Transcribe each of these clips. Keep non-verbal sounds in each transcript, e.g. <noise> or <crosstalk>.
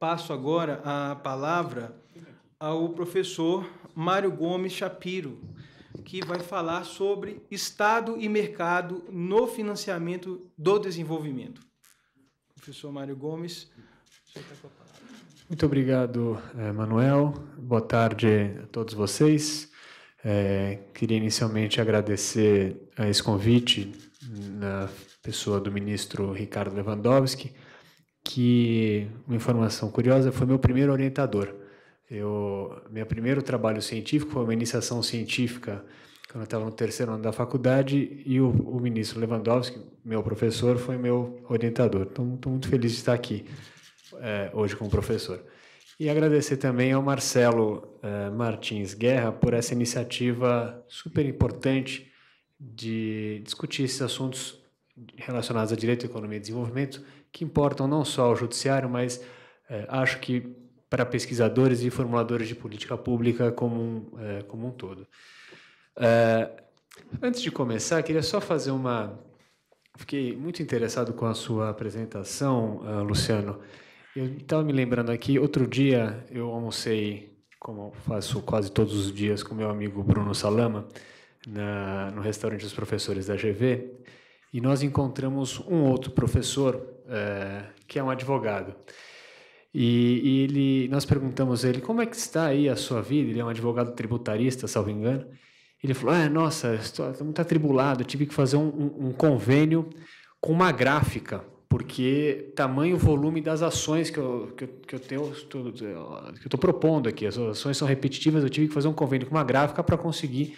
Passo agora a palavra ao professor Mário Gomes Shapiro, que vai falar sobre Estado e mercado no financiamento do desenvolvimento. Professor Mário Gomes, você está com a palavra. Muito obrigado, eh, Manuel. Boa tarde a todos vocês. É, queria inicialmente agradecer a esse convite na pessoa do ministro Ricardo Lewandowski que uma informação curiosa foi meu primeiro orientador. Eu, meu primeiro trabalho científico foi uma iniciação científica quando eu estava no terceiro ano da faculdade e o, o ministro Lewandowski, meu professor, foi meu orientador. Então, estou muito feliz de estar aqui é, hoje com o professor. E agradecer também ao Marcelo é, Martins Guerra por essa iniciativa super importante de discutir esses assuntos relacionados a direito, economia e desenvolvimento que importam não só ao judiciário, mas eh, acho que para pesquisadores e formuladores de política pública como um, eh, como um todo. Eh, antes de começar, queria só fazer uma. Fiquei muito interessado com a sua apresentação, uh, Luciano. Eu estava me lembrando aqui, outro dia eu almocei, como faço quase todos os dias, com meu amigo Bruno Salama, na, no restaurante dos professores da GV, e nós encontramos um outro professor é, que é um advogado. E, e, ele, nós perguntamos a ele como é que está aí a sua vida. Ele é um advogado tributarista, salvo engano. Ele falou: é Nossa, estou, estou muito atribulado. tive que fazer um, um, um convênio com uma gráfica, porque tamanho volume das ações que eu, que eu, que eu tenho, que eu estou propondo aqui, as ações são repetitivas. Eu tive que fazer um convênio com uma gráfica para conseguir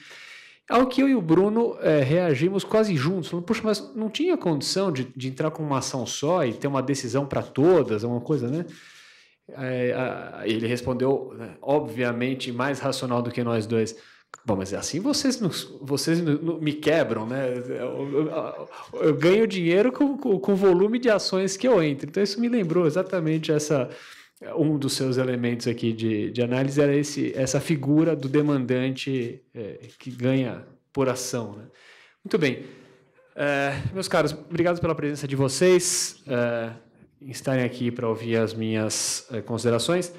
ao que eu e o Bruno é, reagimos quase juntos, falando, puxa, mas não tinha condição de, de entrar com uma ação só e ter uma decisão para todas, uma coisa, né? É, a, ele respondeu, né, obviamente, mais racional do que nós dois. Bom, mas é assim vocês, nos, vocês me quebram, né? Eu, eu, eu ganho dinheiro com, com, com o volume de ações que eu entro. Então, isso me lembrou exatamente essa um dos seus elementos aqui de, de análise era esse, essa figura do demandante é, que ganha por ação. Né? Muito bem. É, meus caros, obrigado pela presença de vocês, é, estarem aqui para ouvir as minhas é, considerações.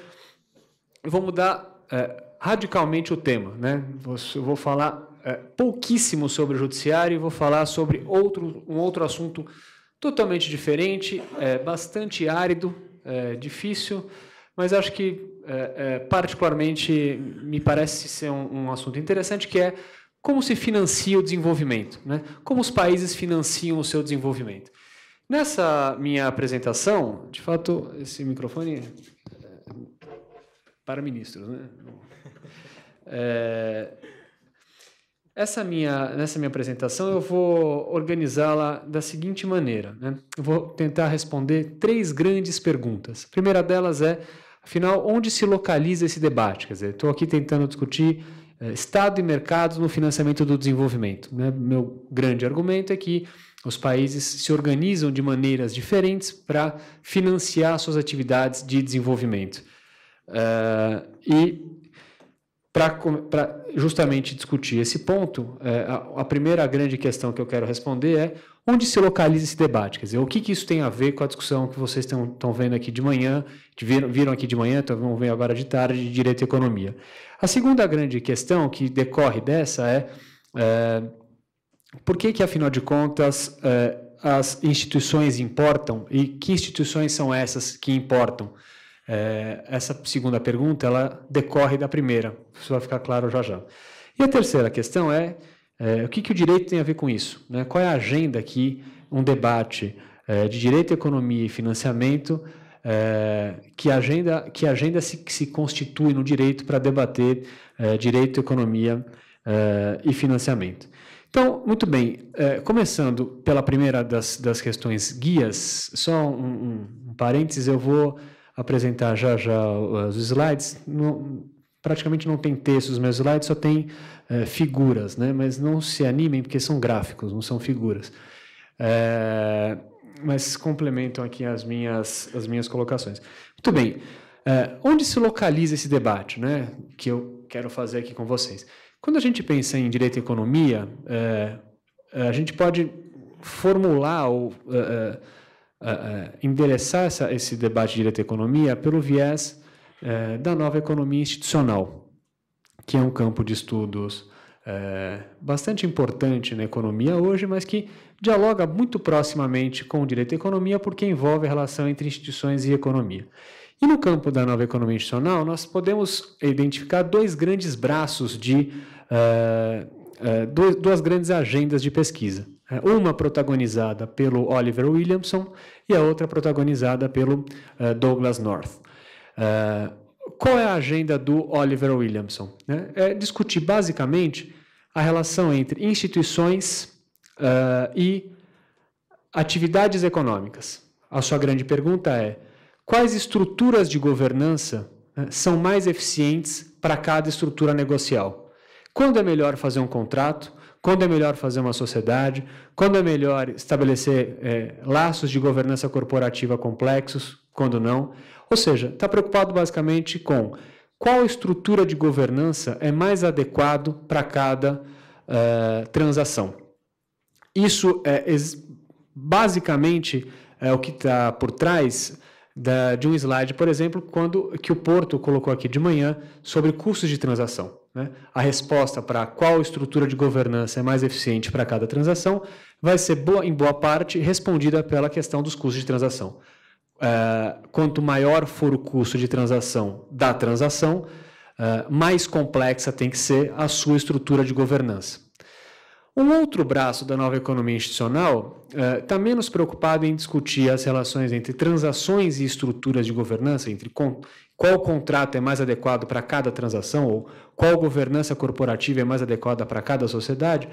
Eu vou mudar é, radicalmente o tema. Né? eu vou falar é, pouquíssimo sobre o judiciário e vou falar sobre outro, um outro assunto totalmente diferente, é, bastante árido, é, difícil, mas acho que, é, é, particularmente, me parece ser um, um, assunto interessante, que é como se financia o desenvolvimento, né? como os países financiam o seu desenvolvimento. Nessa minha apresentação, de fato, esse microfone é, é para ministros, né? <laughs> É, essa minha, nessa minha apresentação eu vou organizá-la da seguinte maneira. Né? Eu vou tentar responder três grandes perguntas. A primeira delas é, afinal, onde se localiza esse debate? Quer dizer, estou aqui tentando discutir eh, Estado e mercados no financiamento do desenvolvimento. Né? Meu grande argumento é que os países se organizam de maneiras diferentes para financiar suas atividades de desenvolvimento. Uh, e para justamente discutir esse ponto, é, a, a, primeira grande questão que eu quero responder é onde se localiza esse debate? Quer dizer, o que, que isso tem a ver com a discussão que vocês estão vendo aqui de manhã, viram, viram aqui de manhã, estão ver agora de tarde, de Direito e Economia. A segunda grande questão que decorre dessa é, é por que, que, afinal de contas, é, as instituições importam e que instituições são essas que importam? É, essa segunda pergunta ela decorre da primeira, isso vai ficar claro já já. E a terceira questão é, é o que, que o direito tem a ver com isso? Né? Qual é a agenda que um debate é, de direito, economia e financiamento é, que agenda, que agenda se, que se constitui no direito para debater é, direito, economia é, e financiamento. Então, muito bem, é, começando pela primeira das, das questões guias, só um, um, um parênteses, eu vou apresentar já já os slides. praticamente não tem textos, meus slides só tem é, figuras, né? Mas não se animem porque são gráficos, não são figuras. É, mas complementam aqui as minhas as minhas colocações. Muito bem. É, onde se localiza esse debate, né? Que eu quero fazer aqui com vocês. Quando a gente pensa em direito e economia, a gente pode formular ou uh, endereçar essa, esse debate de direito à economia pelo viés uh, da nova economia institucional, que é um campo de estudos uh, bastante importante na economia hoje, mas que dialoga muito proximamente com o direito à economia porque envolve a relação entre instituições e economia. E no campo da nova economia institucional, nós podemos identificar dois grandes braços de. Uh, duas grandes agendas de pesquisa. É, uma protagonizada pelo Oliver Williamson e a outra protagonizada pelo é, Douglas North. É, qual é a agenda do Oliver Williamson? Né? É discutir basicamente a relação entre instituições e atividades econômicas. A sua grande pergunta é: quais estruturas de governança né, são mais eficientes para cada estrutura negocial? Quando é melhor fazer um contrato? quando é melhor fazer uma sociedade, quando é melhor estabelecer é, laços de governança corporativa complexos, quando não. Ou seja, está preocupado basicamente com qual estrutura de governança é mais adequado para cada é, transação. Isso é basicamente é o que está por trás da, de um slide, por exemplo, quando que o Porto colocou aqui de manhã sobre custos de transação né, a resposta para qual estrutura de governança é mais eficiente para cada transação vai ser, boa, em boa parte, respondida pela questão dos custos de transação. Uh, quanto maior for o custo de transação da transação, uh, mais complexa tem que ser a sua estrutura de governança. Um outro braço da nova economia institucional está eh, uh, menos preocupado em discutir as relações entre transações e estruturas de governança, entre con qual contrato é mais adequado para cada transação ou qual governança corporativa é mais adequada para cada sociedade,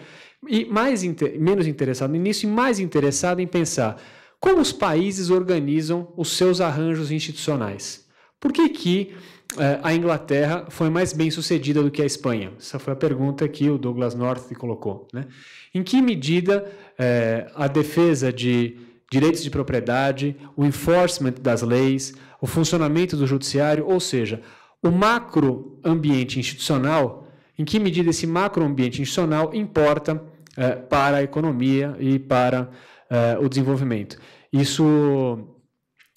e mais inter menos interessado nisso e mais interessado em pensar como os países organizam os seus arranjos institucionais. Por que que é, a Inglaterra foi mais bem sucedida do que a Espanha? Essa foi a pergunta que o Douglas North colocou. Né? Em que medida é, a defesa de direitos de propriedade, o enforcement das leis, o funcionamento do judiciário, ou seja, o macro ambiente institucional, em que medida esse macro ambiente institucional importa é, para a economia e para é, o desenvolvimento? Isso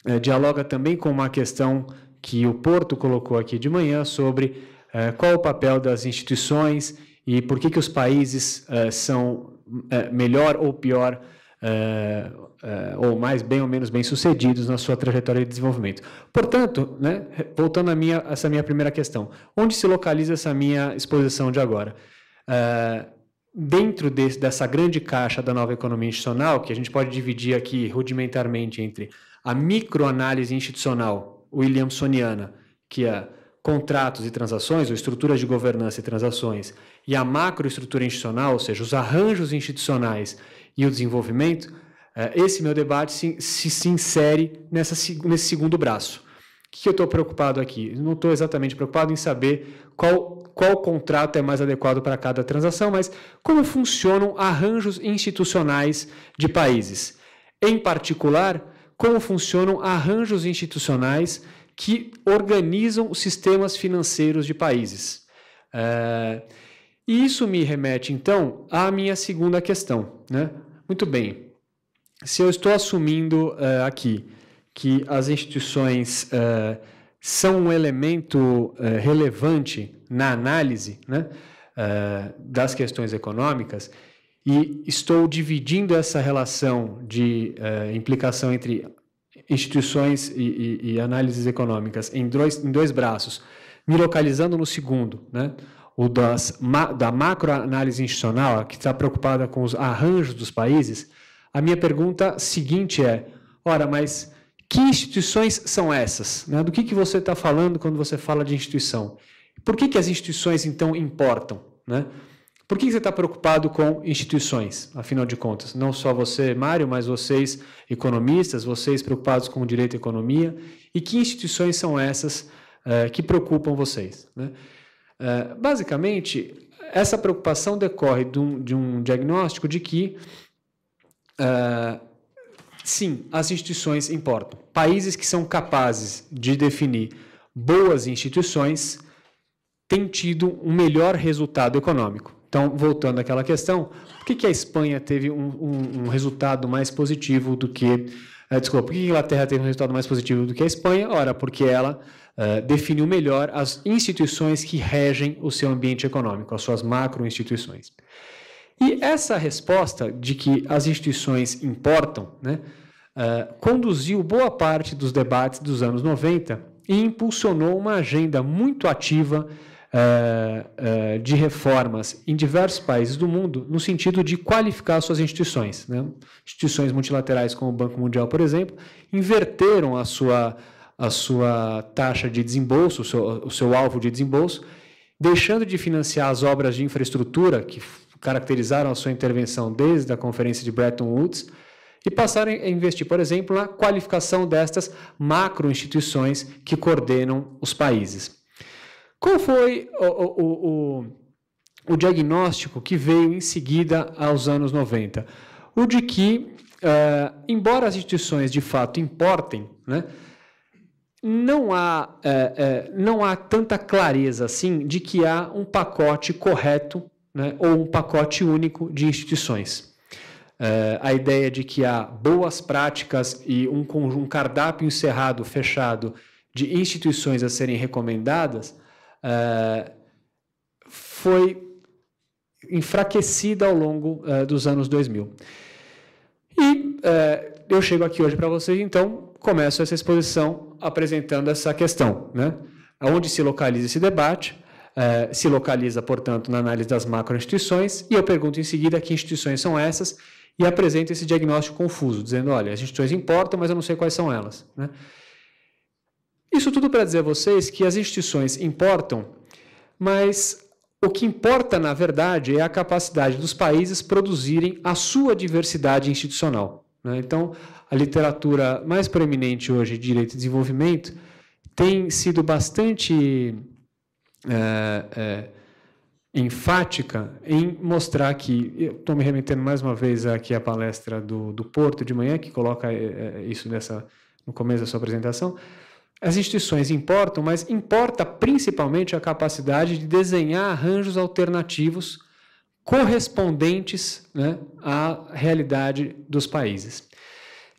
é, dialoga também com uma questão que o Porto colocou aqui de manhã sobre eh, qual o papel das instituições e por que, que os países eh, são eh, melhor ou pior, ou mais bem ou menos bem sucedidos na sua trajetória de desenvolvimento. Portanto, né, voltando a minha, essa minha primeira questão, onde se localiza essa minha exposição de agora? dentro dessa grande caixa da nova economia institucional, que a gente pode dividir aqui rudimentarmente entre a microanálise institucional, Williamsoniana, que é contratos e transações, ou estruturas de governança e transações, e a macroestrutura institucional, ou seja, os arranjos institucionais e o desenvolvimento, eh, esse meu debate se, se, se insere nessa, nesse segundo braço. O que eu estou preocupado aqui? Não estou exatamente preocupado em saber qual, qual contrato é mais adequado para cada transação, mas como funcionam arranjos institucionais de países. Em particular, como funcionam arranjos institucionais que organizam os sistemas financeiros de países. É, e isso me remete, então, à minha segunda questão. Né? Muito bem, se eu estou assumindo é, aqui que as instituições é, são um elemento é, relevante na análise né, é, das questões econômicas, e estou dividindo essa relação de uh, implicação entre instituições e, e, e análises econômicas em dois, em dois braços, me localizando no segundo, né? o das, ma, da macroanálise institucional, que está preocupada com os arranjos dos países, a minha pergunta seguinte é: ora, mas que instituições são essas? Né? Do que, que você está falando quando você fala de instituição? Por que, que as instituições, então, importam? Né? Por que você está preocupado com instituições, afinal de contas? Não só você, Mário, mas vocês, economistas, vocês preocupados com direito à economia. E que instituições são essas uh, que preocupam vocês? Né? Uh, basicamente, essa preocupação decorre de um, de um diagnóstico de que, uh, sim, as instituições importam. Países que são capazes de definir boas instituições têm tido um melhor resultado econômico. Então, voltando àquela questão, por que, que a Espanha teve um, um, um resultado mais positivo do que. Uh, desculpa, por que a Inglaterra teve um resultado mais positivo do que a Espanha? Ora, porque ela uh, definiu melhor as instituições que regem o seu ambiente econômico, as suas macro-instituições. E essa resposta de que as instituições importam, né, uh, conduziu boa parte dos debates dos anos 90 e impulsionou uma agenda muito ativa uh, uh, de reformas em diversos países do mundo no sentido de qualificar suas instituições. Né? Instituições multilaterais como o Banco Mundial, por exemplo, inverteram a sua, a sua taxa de desembolso, o seu, o seu alvo de desembolso, deixando de financiar as obras de infraestrutura que caracterizaram a sua intervenção desde a Conferência de Bretton Woods e passarem a investir, por exemplo, na qualificação destas macro instituições que coordenam os países. Qual foi o, o, o, o diagnóstico que veio em seguida aos anos 90? O de que, uh, embora as instituições de fato importem, né, não há, eh, eh, não há tanta clareza assim de que há um pacote correto né, ou um pacote único de instituições. a ideia de que há boas práticas e um, um cardápio encerrado, fechado, de instituições a serem recomendadas, uh, foi enfraquecida ao longo uh, dos anos 2000. E eh, eu chego aqui hoje para vocês, então começo essa exposição apresentando essa questão. Né? Onde se localiza esse debate? Uh, se localiza, portanto, na análise das macroinstituições, e eu pergunto em seguida que instituições são essas e apresento esse diagnóstico confuso, dizendo: olha, as instituições importam, mas eu não sei quais são elas. Né? Isso tudo para dizer a vocês que as instituições importam, mas o que importa, na verdade, é a capacidade dos países produzirem a sua diversidade institucional. Né? Então, a literatura mais preeminente hoje de direito e desenvolvimento tem sido bastante é, é, enfática em mostrar que. Estou me remetendo mais uma vez aqui à palestra do, do Porto de manhã, que coloca é, é, isso nessa, no começo da sua apresentação as instituições importam, mas importa principalmente a capacidade de desenhar arranjos alternativos correspondentes né, à realidade dos países.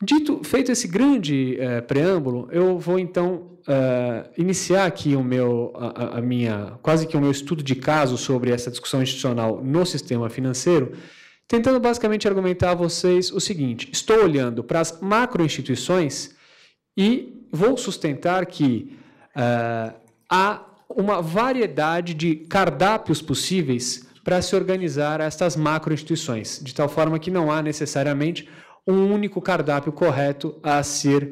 Dito, feito esse grande eh, preâmbulo, eu vou então eh, iniciar aqui o meu, a, a, minha, quase que o meu estudo de caso sobre essa discussão institucional no sistema financeiro, tentando basicamente argumentar a vocês o seguinte: estou olhando para as macroinstituições e vou sustentar que uh, há uma variedade de cardápios possíveis para se organizar estas instituições, de tal forma que não há necessariamente um único cardápio correto a ser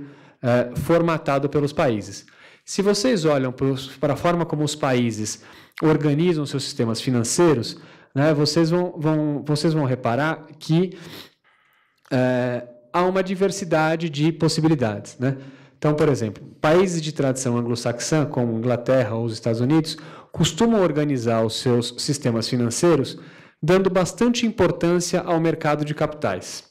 uh, formatado pelos países. Se vocês olham para a forma como os países organizam seus sistemas financeiros, né, vocês, vão, vão, vocês vão reparar que eh, há uma diversidade de possibilidades. Né? Então, por exemplo, países de tradição anglo-saxã, como Inglaterra ou os Estados Unidos, costumam organizar os seus sistemas financeiros dando bastante importância ao mercado de capitais.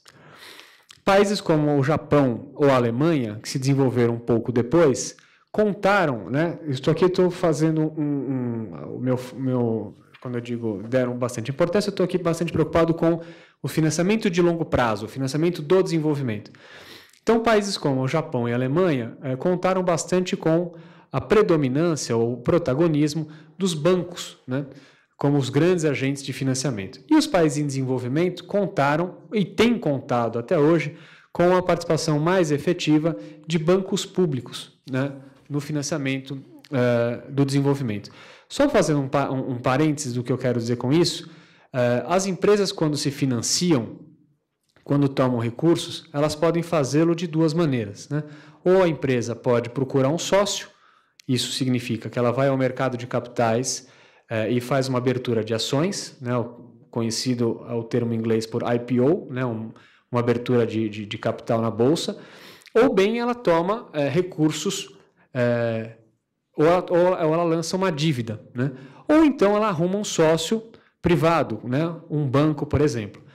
Países como o Japão ou a Alemanha, que se desenvolveram um pouco depois, contaram, né? Estou aqui, estou fazendo um, um meu, meu, quando eu digo deram bastante importância, estou aqui bastante preocupado com o financiamento de longo prazo, o financiamento do desenvolvimento. Então, países como o Japão e a Alemanha é, contaram bastante com a predominância ou protagonismo dos bancos, né, como os grandes agentes de financiamento. E os países em desenvolvimento contaram e têm contado até hoje com a participação mais efetiva de bancos públicos né, no financiamento uh, do desenvolvimento. Só fazendo um, um, um, parênteses do que eu quero dizer com isso, uh, as empresas, quando se financiam quando tomam recursos, elas podem fazê-lo de duas maneiras. Né? Ou a empresa pode procurar um sócio, isso significa que ela vai ao mercado de capitais eh, e faz uma abertura de ações, né? conhecido é o termo em inglês por IPO, né? Um, uma abertura de, de, de, capital na bolsa, ou bem ela toma eh, recursos, eh, ou, ela, ou, ou ela lança uma dívida, né? ou então ela arruma um sócio privado, né? um banco, por exemplo.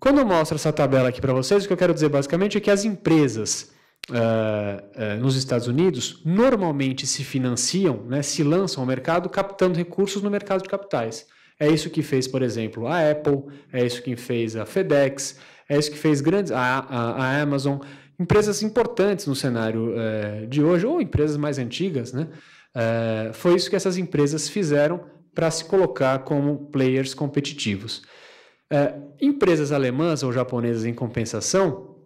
Quando eu mostro essa tabela aqui para vocês, o que eu quero dizer basicamente é que as empresas uh, uh, nos Estados Unidos normalmente se financiam, né, se lançam ao mercado captando recursos no mercado de capitais. É isso que fez, por exemplo, a Apple, é isso que fez a FedEx, é isso que fez grandes, a, a, a Amazon, empresas importantes no cenário uh, de hoje, ou empresas mais antigas, né? foi isso que essas empresas fizeram para se colocar como players competitivos. É, empresas alemãs ou japonesas, em compensação,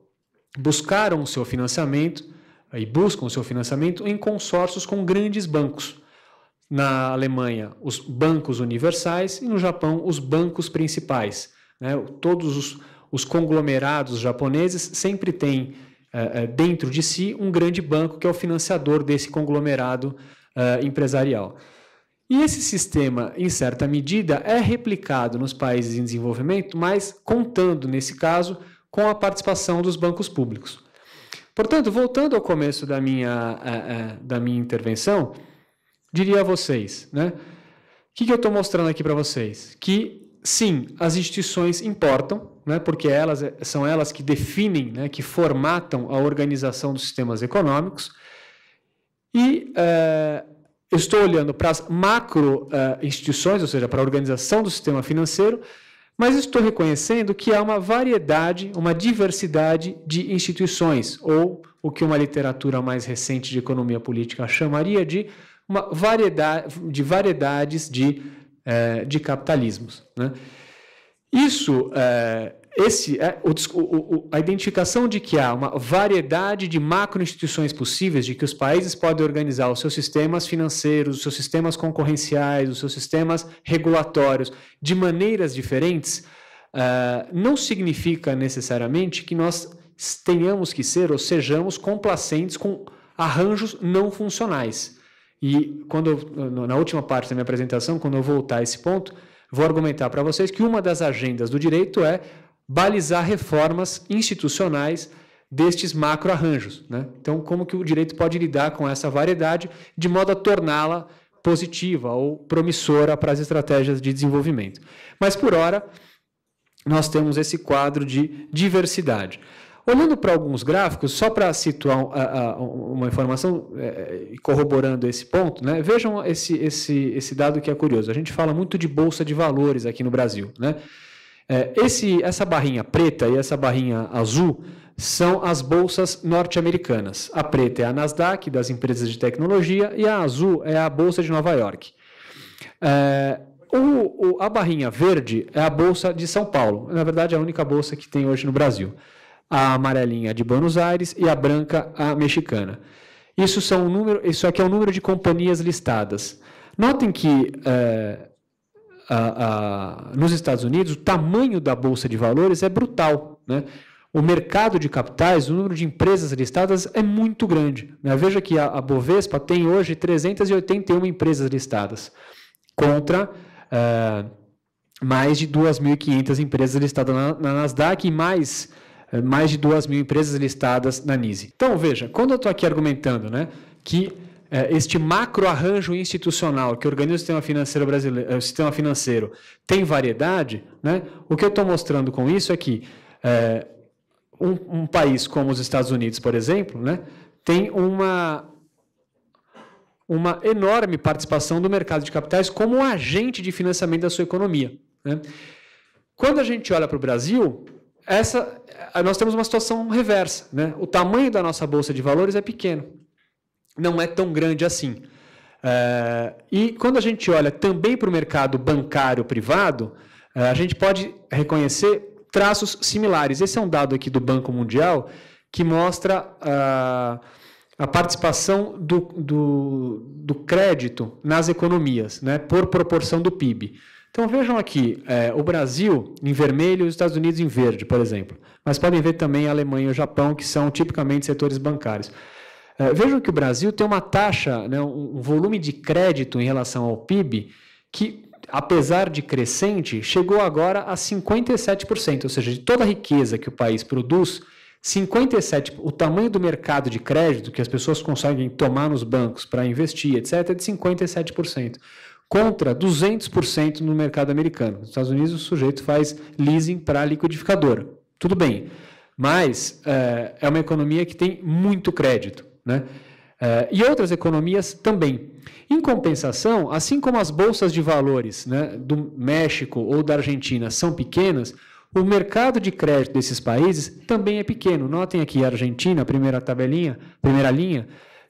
buscaram o seu financiamento e buscam o seu financiamento em consórcios com grandes bancos. Na Alemanha, os bancos universais e no Japão, os bancos principais. Né? Todos os, os, conglomerados japoneses sempre têm é, é, dentro de si um grande banco que é o financiador desse conglomerado empresarial. E esse sistema, em certa medida, é replicado nos países em desenvolvimento, mas contando, nesse caso, com a participação dos bancos públicos. Portanto, voltando ao começo da minha, eh, eh, da minha intervenção, diria a vocês, né? O que, eu estou mostrando aqui para vocês? Que sim, as instituições importam, né? porque elas eh, são elas que definem, né? que formatam a organização dos sistemas econômicos, e estou olhando para as macro uh, instituições, ou seja, para a organização do sistema financeiro, mas estou reconhecendo que há uma variedade, uma diversidade de instituições, ou o que uma literatura mais recente de economia política chamaria de uma variedade de variedades de, eh, de capitalismos. Né? Isso eh, esse, é, o, o, a identificação de que há uma variedade de macroinstituições possíveis, de que os países podem organizar os seus sistemas financeiros, os seus sistemas concorrenciais, os seus sistemas regulatórios de maneiras diferentes, uh, não significa necessariamente que nós tenhamos que ser ou sejamos complacentes com arranjos não funcionais. E quando na última parte da minha apresentação, quando eu voltar a esse ponto, vou argumentar para vocês que uma das agendas do direito é balizar reformas institucionais destes macroarranjos. Né? Então, como que o direito pode lidar com essa variedade de modo a torná-la positiva ou promissora para as estratégias de desenvolvimento. Mas, por hora, nós temos esse quadro de diversidade. Olhando para alguns gráficos, só para situar ah, ah, uma informação e eh, eh, corroborando esse ponto, né? vejam esse, esse, esse dado que é curioso. A gente fala muito de bolsa de valores aqui no Brasil. Né? É, esse, essa barrinha preta e essa barrinha azul são as bolsas norte-americanas. A preta é a Nasdaq, das empresas de tecnologia, e a azul é a Bolsa de Nova York. É, o, o, a barrinha verde é a Bolsa de São Paulo, na verdade, é a única bolsa que tem hoje no Brasil. A amarelinha é de Buenos Aires e a branca, a mexicana. Isso, são número, isso aqui é o número de companhias listadas. Notem que. É, ah, ah, nos Estados Unidos, o tamanho da bolsa de valores é brutal. Né? O mercado de capitais, o número de empresas listadas é muito grande. Né? Veja que a, a Bovespa tem hoje 381 empresas listadas, contra ah, mais de 2.500 empresas listadas na, na Nasdaq e mais eh, mais de 2 mil empresas listadas na NISE. Então, veja, quando eu estou aqui argumentando né, que é, este macro arranjo institucional que organiza o sistema financeiro brasileiro, eh, o sistema financeiro tem variedade, né? o que eu estou mostrando com isso é que é, um, um, país como os Estados Unidos, por exemplo, né, tem uma, uma enorme participação do mercado de capitais como um agente de financiamento da sua economia. Né? Quando a gente olha para o Brasil, essa, eh, nós temos uma situação reversa. Né? O tamanho da nossa bolsa de valores é pequeno não é tão grande assim. É, e quando a gente olha também para o mercado bancário privado, é, a gente pode reconhecer traços similares. Esse é um dado aqui do Banco Mundial que mostra a, ah, a participação do, do, do, crédito nas economias, né, por proporção do PIB. Então vejam aqui, é, o Brasil em vermelho e os Estados Unidos em verde, por exemplo. Mas podem ver também a Alemanha e o Japão, que são tipicamente setores bancários. É, Vejam que o Brasil tem uma taxa, né, um volume de crédito em relação ao PIB que, apesar de crescente, chegou agora a 57%, ou seja, de toda a riqueza que o país produz, 57%, o tamanho do mercado de crédito que as pessoas conseguem tomar nos bancos para investir, etc., é de 57%, contra 200% no mercado americano. Nos Estados Unidos, o sujeito faz leasing para a liquidificadora. Tudo bem. Mas é, é uma economia que tem muito crédito né? Uh, e outras economias também. Em compensação, assim como as bolsas de valores né, do México ou da Argentina são pequenas, o mercado de crédito desses países também é pequeno. Notem aqui a Argentina, primeira tabelinha, primeira linha,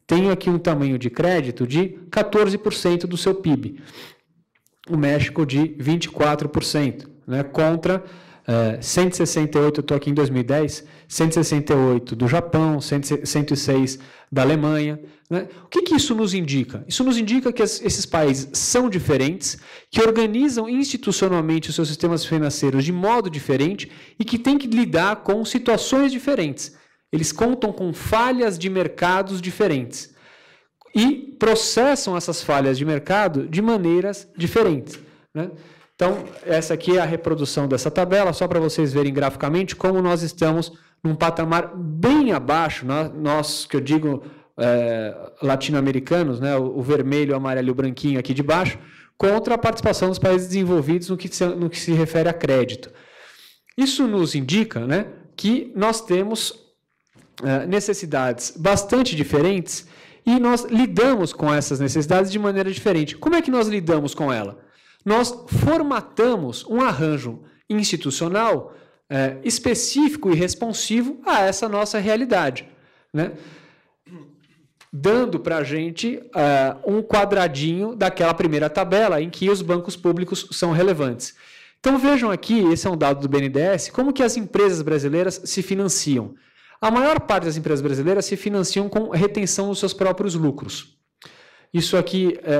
tem aqui um tamanho de crédito de 14% do seu PIB. O México de 24%, né, contra 168, é, eu estou aqui em 2010, 168 do Japão, 106 da Alemanha. Né? O que, que isso nos indica? Isso nos indica que esses países são diferentes, que organizam institucionalmente os seus sistemas financeiros de modo diferente e que têm que lidar com situações diferentes. Eles contam com falhas de mercados diferentes e processam essas falhas de mercado de maneiras diferentes. Né? Então, essa aqui é a reprodução dessa tabela, só para vocês verem graficamente como nós estamos num patamar bem abaixo, nós que eu digo é, latino-americanos, né, o, o vermelho, o amarelo e o branquinho aqui de baixo, contra a participação dos países desenvolvidos no que se, no que se refere a crédito. Isso nos indica né, que nós temos é, necessidades bastante diferentes e nós lidamos com essas necessidades de maneira diferente. Como é que nós lidamos com ela? nós formatamos um arranjo institucional é, específico e responsivo a essa nossa realidade, né? dando para a gente é, um quadradinho daquela primeira tabela em que os bancos públicos são relevantes. Então vejam aqui, esse é um dado do BNDES, como que as empresas brasileiras se financiam. A maior parte das empresas brasileiras se financiam com retenção dos seus próprios lucros. Isso aqui, é,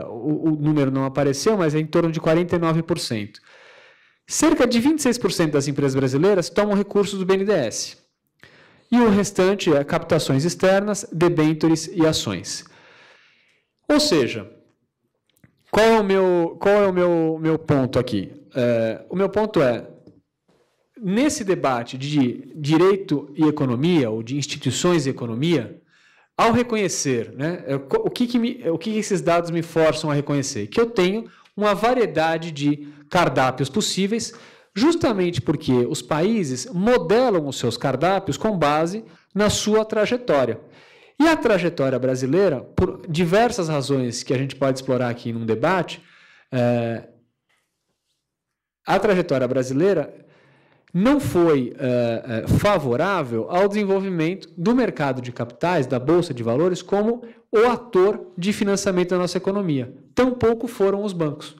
é, o, o número não apareceu, mas é em torno de 49%. Cerca de 26% das empresas brasileiras tomam recursos do BNDES. E o restante é captações externas, debêntures e ações. Ou seja, qual é o meu, qual é o meu, meu ponto aqui? É, o meu ponto é, nesse debate de direito e economia, ou de instituições e economia, ao reconhecer, né, é, o, que, que, me, o que, que esses dados me forçam a reconhecer? Que eu tenho uma variedade de cardápios possíveis, justamente porque os países modelam os seus cardápios com base na sua trajetória. E a trajetória brasileira, por diversas razões que a gente pode explorar aqui num debate, é, a trajetória brasileira não foi uh, uh, favorável ao desenvolvimento do mercado de capitais, da Bolsa de Valores, como o ator de financiamento da nossa economia. Tampouco foram os bancos.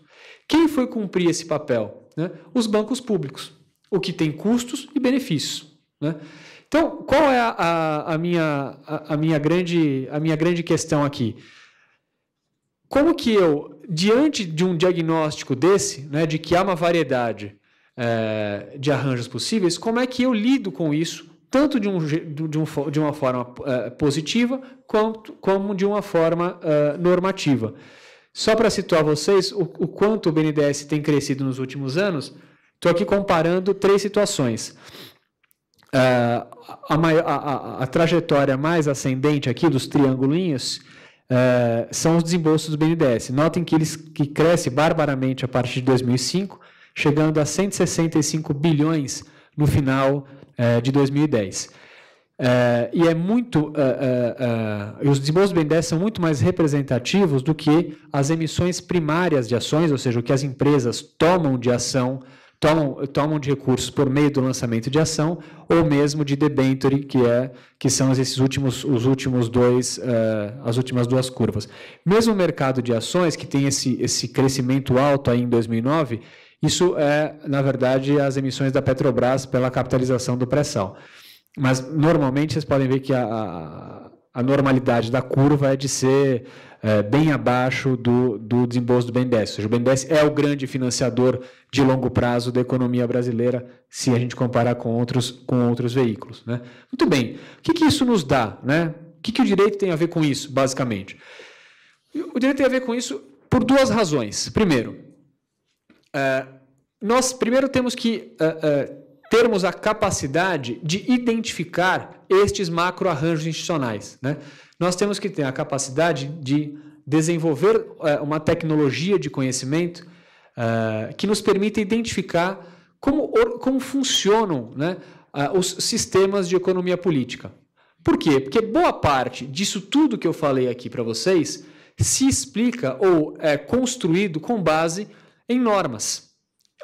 Quem foi cumprir esse papel? Né? Os bancos públicos, o que tem custos e benefícios. Né? Então, qual é a, a, a minha, a, a, minha grande, a minha grande questão aqui? Como que eu, diante de um diagnóstico desse, né, de que há uma variedade é, de arranjos possíveis, como é que eu lido com isso, tanto de, um, de, um, de uma forma é, positiva quanto como de uma forma é, normativa. Só para situar vocês o, o quanto o BNDES tem crescido nos últimos anos, estou aqui comparando três situações. Uh, a, a, a, trajetória mais ascendente aqui dos triangulinhos uh, são os desembolsos do BNDES. Notem que eles que cresce barbaramente a partir de 2005 chegando a 165 bilhões no final é, de 2010. É, eh, e é muito. É, os desembolsos do BNDES são muito mais representativos do que as emissões primárias de ações, ou seja, o que as empresas tomam de ação, tomam, tomam de recursos por meio do lançamento de ação, ou mesmo de debenture, que, é, que são esses últimos, os últimos dois, as últimas duas curvas. Mesmo o mercado de ações, que tem esse, esse crescimento alto aí em 2009, isso é, na verdade, as emissões da Petrobras pela capitalização do pré-sal. Mas, normalmente, vocês podem ver que a, a, normalidade da curva é de ser é, bem abaixo do, do desembolso do BNDES. Ou seja, o BNDES é o grande financiador de longo prazo da economia brasileira, se a gente comparar com outros, com outros veículos. Né? Muito bem, o que, que isso nos dá? Né? O que, que o direito tem a ver com isso, basicamente? O direito tem a ver com isso por duas razões. Primeiro, ah, nós primeiro temos que uh, uh, termos a capacidade de identificar estes macroarranjos institucionais. Né? Nós temos que ter a capacidade de desenvolver uma tecnologia de conhecimento que nos permita identificar como, como funcionam né, os sistemas de economia política. Por quê? Porque boa parte disso tudo que eu falei aqui para vocês se explica ou é construído com base em normas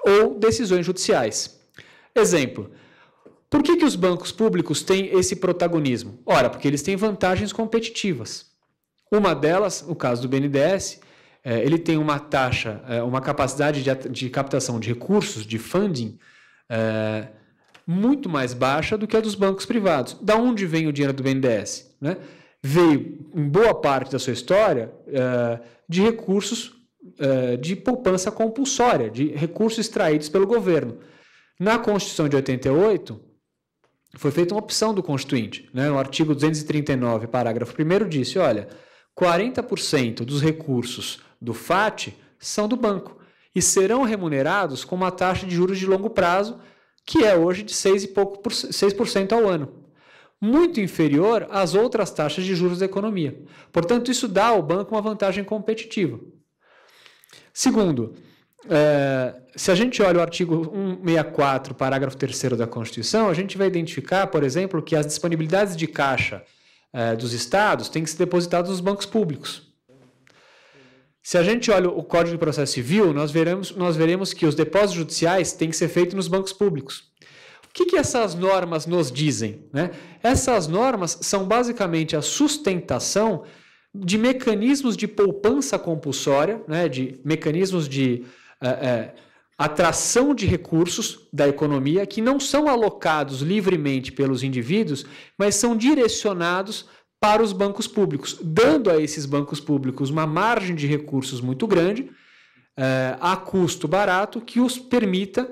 ou decisões judiciais. Exemplo: por que, que os bancos públicos têm esse protagonismo? Ora, porque eles têm vantagens competitivas. Uma delas, o caso do BNDES, é, ele tem uma taxa, é, uma capacidade de, captação de recursos, de funding, é, muito mais baixa do que a dos bancos privados. Da onde vem o dinheiro do BNDES? Né? Veio, em boa parte da sua história, de recursos eh, de poupança compulsória, de recursos extraídos pelo governo. Na Constituição de 88, foi feita uma opção do Constituinte. Né? No artigo 239, parágrafo 1, disse: olha, 40% dos recursos do FAT são do banco e serão remunerados com uma taxa de juros de longo prazo, que é hoje de 6, e pouco por, 6% ao ano. Muito inferior às outras taxas de juros da economia. Portanto, isso dá ao banco uma vantagem competitiva. Segundo, é, se a gente olha o artigo 164, parágrafo 3 da Constituição, a gente vai identificar, por exemplo, que as disponibilidades de caixa é, dos estados têm que ser depositadas nos bancos públicos. Se a gente olha o Código de Processo Civil, nós veremos, nós veremos que os depósitos judiciais têm que ser feitos nos bancos públicos. O que, que essas normas nos dizem? Né? Essas normas são basicamente a sustentação de mecanismos de poupança compulsória, né, de mecanismos de é, é, atração de recursos da economia que não são alocados livremente pelos indivíduos, mas são direcionados para os bancos públicos, dando a esses bancos públicos uma margem de recursos muito grande, é, a custo barato, que os permita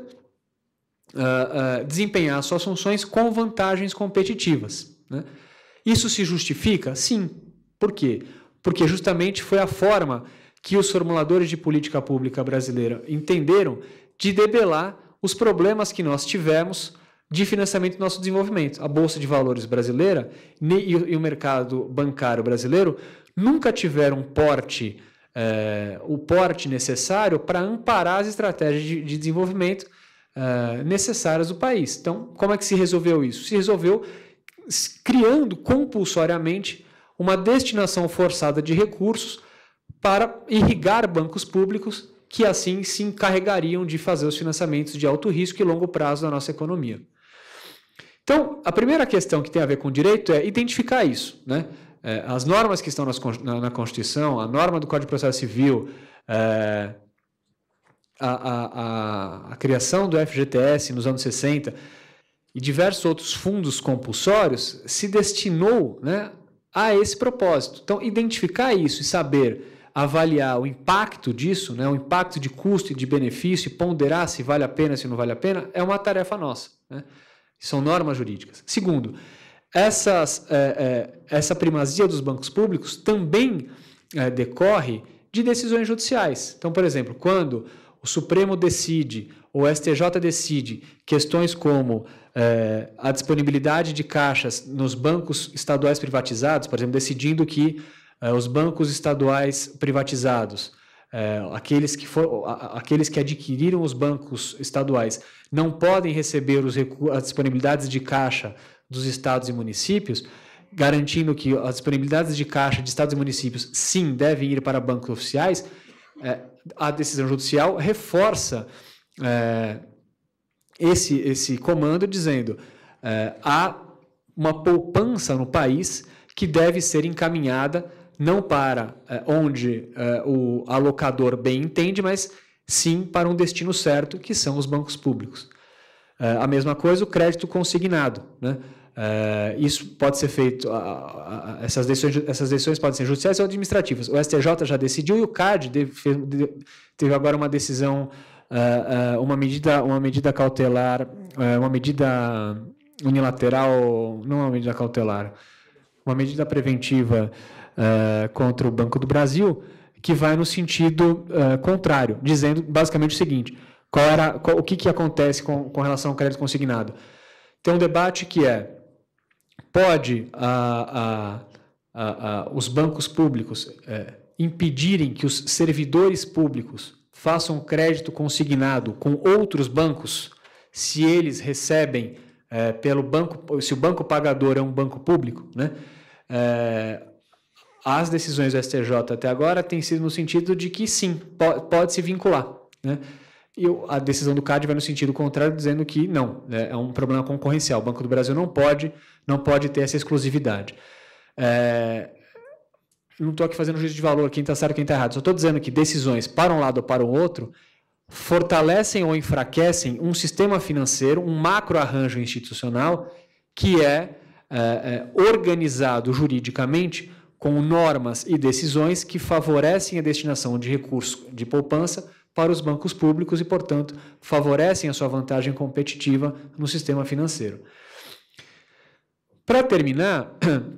desempenhar suas funções com vantagens competitivas. Né? Isso se justifica? Sim, por quê? Porque justamente foi a forma que os formuladores de política pública brasileira entenderam de debelar os problemas que nós tivemos de financiamento do nosso desenvolvimento. A Bolsa de Valores brasileira e o mercado bancário brasileiro nunca tiveram porte, eh, o porte necessário para amparar as estratégias de, de desenvolvimento eh, necessárias do país. Então, como é que se resolveu isso? Se resolveu criando compulsoriamente uma destinação forçada de recursos para irrigar bancos públicos que assim se encarregariam de fazer os financiamentos de alto risco e longo prazo da nossa economia. Então, a primeira questão que tem a ver com direito é identificar isso. Né? É, as normas que estão na Constituição, a norma do Código de Processo Civil, é, a, a, a, a, criação do FGTS nos anos 60 e diversos outros fundos compulsórios se destinou né, a esse propósito. Então, identificar isso e saber avaliar o impacto disso, né, o impacto de custo e de benefício, e ponderar se vale a pena, se não vale a pena, é uma tarefa nossa. Né? São normas jurídicas. Segundo, essas, é, é, essa primazia dos bancos públicos também é, decorre de decisões judiciais. Então, por exemplo, quando o Supremo decide o STJ decide questões como é, a disponibilidade de caixas nos bancos estaduais privatizados, por exemplo, decidindo que é, os bancos estaduais privatizados, é, aqueles, que for, a, aqueles que adquiriram os bancos estaduais, não podem receber os, as disponibilidades de caixa dos estados e municípios, garantindo que as disponibilidades de caixa de estados e municípios sim devem ir para bancos oficiais, é, a decisão judicial reforça é, esse, esse comando dizendo é, há uma poupança no país que deve ser encaminhada não para é, onde é, o alocador bem entende, mas sim para um destino certo, que são os bancos públicos. É, a mesma coisa o crédito consignado. Né? É, isso pode ser feito, essas, decisões, essas decisões podem ser judiciais ou administrativas. O STJ já decidiu e o CAD teve agora uma decisão uh, uma, medida, uma medida cautelar, uh, uma medida unilateral, não é uma medida cautelar, uma medida preventiva eh, contra o Banco do Brasil que vai no sentido eh, contrário, dizendo basicamente o seguinte: qual era, qual, o que, que acontece com, com relação ao crédito consignado? Tem um debate que é pode os bancos públicos impedirem que os servidores públicos façam crédito consignado com outros bancos, se eles recebem é, pelo banco, se o banco pagador é um banco público, né? É, as decisões do STJ até agora têm sido no sentido de que sim, pode, pode se vincular, né? E a decisão do CAD vai no sentido contrário, dizendo que não, né? é um problema concorrencial. O Banco do Brasil não pode, não pode ter essa exclusividade. É, não estou aqui fazendo juízo de valor, quem está certo, quem está errado. Só estou dizendo que decisões para um lado ou para o outro fortalecem ou enfraquecem um sistema financeiro, um macro arranjo institucional que é, é, é organizado juridicamente com normas e decisões que favorecem a destinação de recursos de poupança para os bancos públicos e, portanto, favorecem a sua vantagem competitiva no sistema financeiro. Para terminar, <clears throat>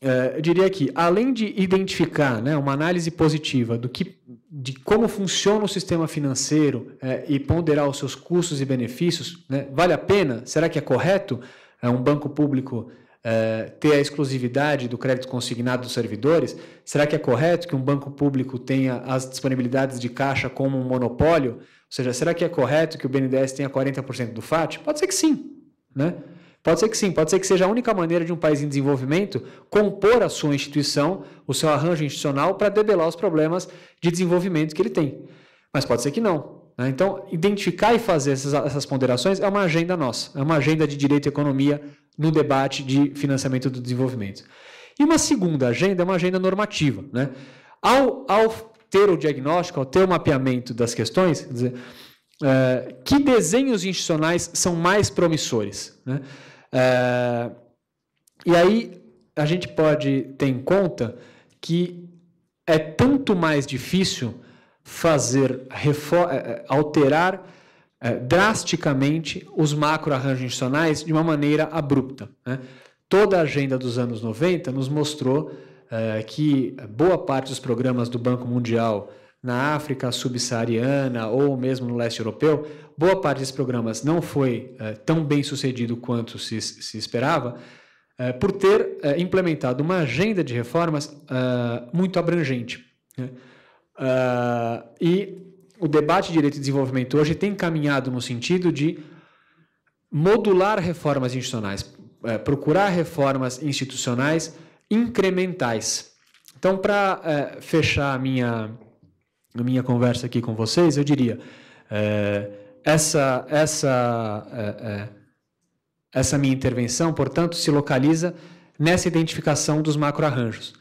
É, eu diria que, além de identificar né, uma análise positiva do que, de como funciona o sistema financeiro é, e ponderar os seus custos e benefícios, né, vale a pena? Será que é correto é, um banco público é, ter a exclusividade do crédito consignado dos servidores? Será que é correto que um banco público tenha as disponibilidades de caixa como um monopólio? Ou seja, será que é correto que o BNDES tenha 40% do FAT? Pode ser que sim, né? Pode ser que sim, pode ser que seja a única maneira de um país em desenvolvimento compor a sua instituição, o seu arranjo institucional, para debelar os problemas de desenvolvimento que ele tem. Mas pode ser que não. Né? Então, identificar e fazer essas, essas ponderações é uma agenda nossa, é uma agenda de direito e economia no debate de financiamento do desenvolvimento. E uma segunda agenda é uma agenda normativa. Né? Ao, ao ter o diagnóstico, ao ter o mapeamento das questões, dizer, é, que desenhos institucionais são mais promissores? Né? É, e aí a gente pode ter em conta que é tanto mais difícil fazer eh, eh, alterar é, drasticamente os macro arranjos institucionais de uma maneira abrupta. Né? Toda a agenda dos anos 90 nos mostrou é, que boa parte dos programas do Banco Mundial na África subsaariana ou mesmo no leste europeu, boa parte desses programas não foi é, tão bem sucedido quanto se, se esperava, é, por ter é, implementado uma agenda de reformas muito abrangente. Né? e o debate de direito e desenvolvimento hoje tem caminhado no sentido de modular reformas institucionais, procurar reformas institucionais incrementais. Então, para fechar a minha, na minha conversa aqui com vocês, eu diria: é, essa, essa, é, é, essa minha intervenção, portanto, se localiza nessa identificação dos macroarranjos.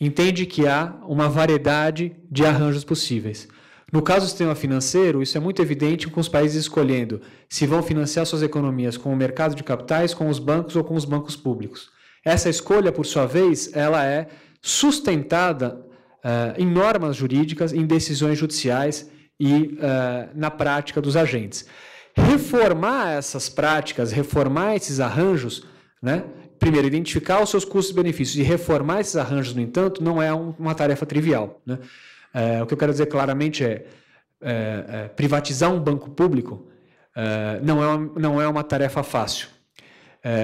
Entende que há uma variedade de arranjos possíveis. No caso do sistema financeiro, isso é muito evidente com os países escolhendo se vão financiar suas economias com o mercado de capitais, com os bancos ou com os bancos públicos. Essa escolha, por sua vez, ela é sustentada eh, em normas jurídicas, em decisões judiciais e eh, na prática dos agentes. Reformar essas práticas, reformar esses arranjos, né? primeiro, identificar os seus custos e benefícios e reformar esses arranjos, no entanto, não é uma tarefa trivial. Né? É, o que eu quero dizer claramente é, é, é privatizar um banco público não, é, não é uma tarefa fácil.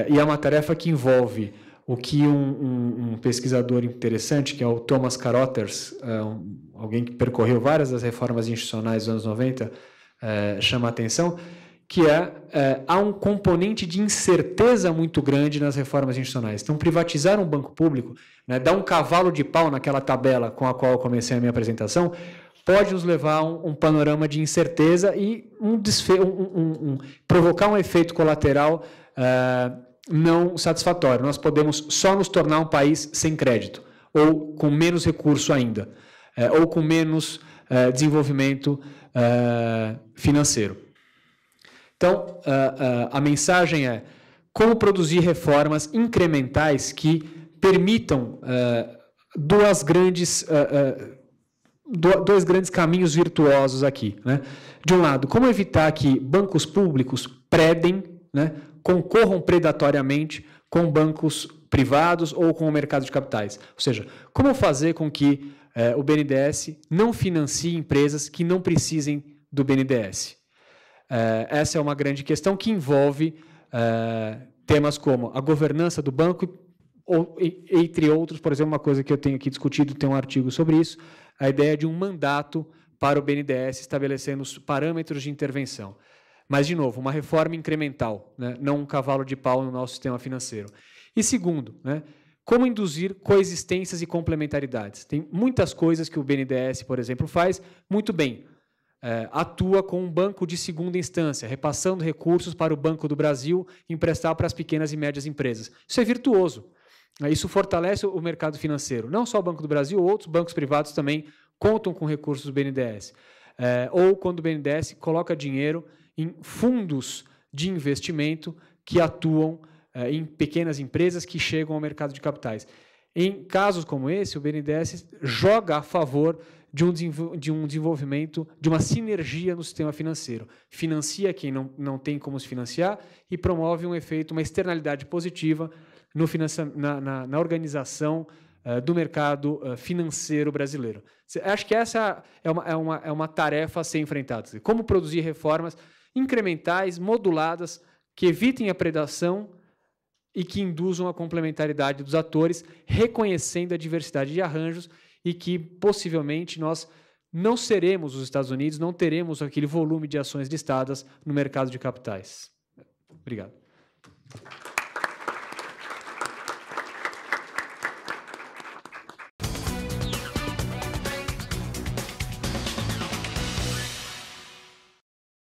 e é uma tarefa que envolve o que um, um, um pesquisador interessante, que é o Thomas Carothers, é um, alguém que percorreu várias das reformas institucionais dos anos 90, é, chama a atenção, que é, é, há um componente de incerteza muito grande nas reformas institucionais. Então, privatizar um banco público, né, dar um cavalo de pau naquela tabela com a qual eu comecei a minha apresentação, pode nos levar a um, um panorama de incerteza e um, um, um provocar um efeito colateral uh, não satisfatório. Nós podemos só nos tornar um país sem crédito, ou com menos recurso ainda, eh, ou com menos eh, desenvolvimento eh, financeiro. Então, a mensagem é como produzir reformas incrementais que permitam duas grandes dois grandes caminhos virtuosos aqui. Né? De um lado, como evitar que bancos públicos predem né, concorram predatoriamente com bancos privados ou com o mercado de capitais. Ou seja, como fazer com que eh, o BNDES não financie empresas que não precisem do BNDES? Eh, essa é uma grande questão que envolve eh, temas como a governança do banco, ou, entre outros, por exemplo, uma coisa que eu tenho aqui discutido, tem um artigo sobre isso, a ideia de um mandato para o BNDES estabelecendo os parâmetros de intervenção. Mas, de novo, uma reforma incremental, né? não um cavalo de pau no nosso sistema financeiro. E segundo, né? Como induzir coexistências e complementaridades? Tem muitas coisas que o BNDES, por exemplo, faz muito bem. É, atua com um banco de segunda instância, repassando recursos para o Banco do Brasil emprestar para as pequenas e médias empresas. Isso é virtuoso. É, isso fortalece o mercado financeiro. Não só o Banco do Brasil, outros bancos privados também contam com recursos do BNDES. É, ou quando o BNDES coloca dinheiro em fundos de investimento que atuam eh, em pequenas empresas que chegam ao mercado de capitais. Em casos como esse, o BNDES joga a favor de um, de um desenvolvimento, de uma sinergia no sistema financeiro. Financia quem não, não tem como se financiar e promove um efeito, uma externalidade positiva no na, na, na organização uh, do mercado uh, financeiro brasileiro. Acho que essa é uma, é, uma, é uma tarefa a ser enfrentada. Como produzir reformas incrementais, moduladas, que evitem a predação e que induzam a complementaridade dos atores, reconhecendo a diversidade de arranjos e que possivelmente nós não seremos os Estados Unidos, não teremos aquele volume de ações listadas no mercado de capitais. Obrigado.